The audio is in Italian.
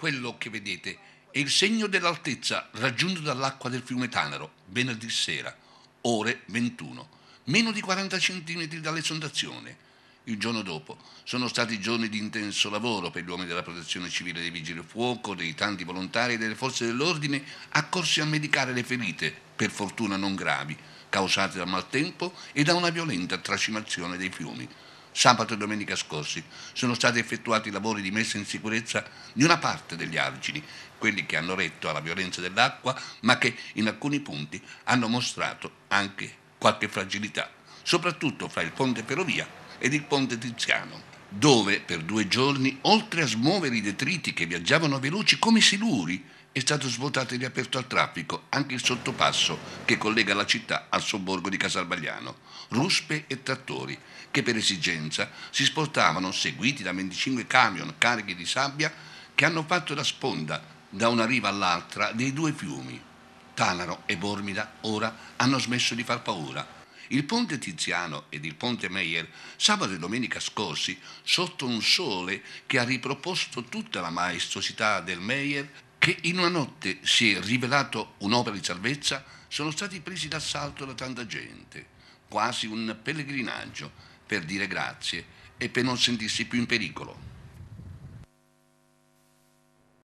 quello che vedete è il segno dell'altezza raggiunto dall'acqua del fiume Tanaro venerdì sera, ore 21, meno di 40 cm dall'esondazione. Il giorno dopo sono stati giorni di intenso lavoro per gli uomini della protezione civile dei vigili del fuoco, dei tanti volontari e delle forze dell'ordine accorsi a medicare le ferite, per fortuna non gravi, causate dal maltempo e da una violenta tracimazione dei fiumi. Sabato e domenica scorsi sono stati effettuati i lavori di messa in sicurezza di una parte degli argini, quelli che hanno retto alla violenza dell'acqua, ma che in alcuni punti hanno mostrato anche qualche fragilità, soprattutto fra il ponte Ferrovia ed il ponte Tiziano dove per due giorni, oltre a smuovere i detriti che viaggiavano veloci come siluri, è stato svuotato e riaperto al traffico anche il sottopasso che collega la città al sobborgo di Casalbagliano, ruspe e trattori che per esigenza si spostavano seguiti da 25 camion carichi di sabbia che hanno fatto da sponda da una riva all'altra dei due fiumi. Tanaro e Bormida ora hanno smesso di far paura il ponte Tiziano ed il ponte Meyer sabato e domenica scorsi, sotto un sole che ha riproposto tutta la maestosità del Meyer, che in una notte si è rivelato un'opera di salvezza, sono stati presi d'assalto da tanta gente, quasi un pellegrinaggio per dire grazie e per non sentirsi più in pericolo.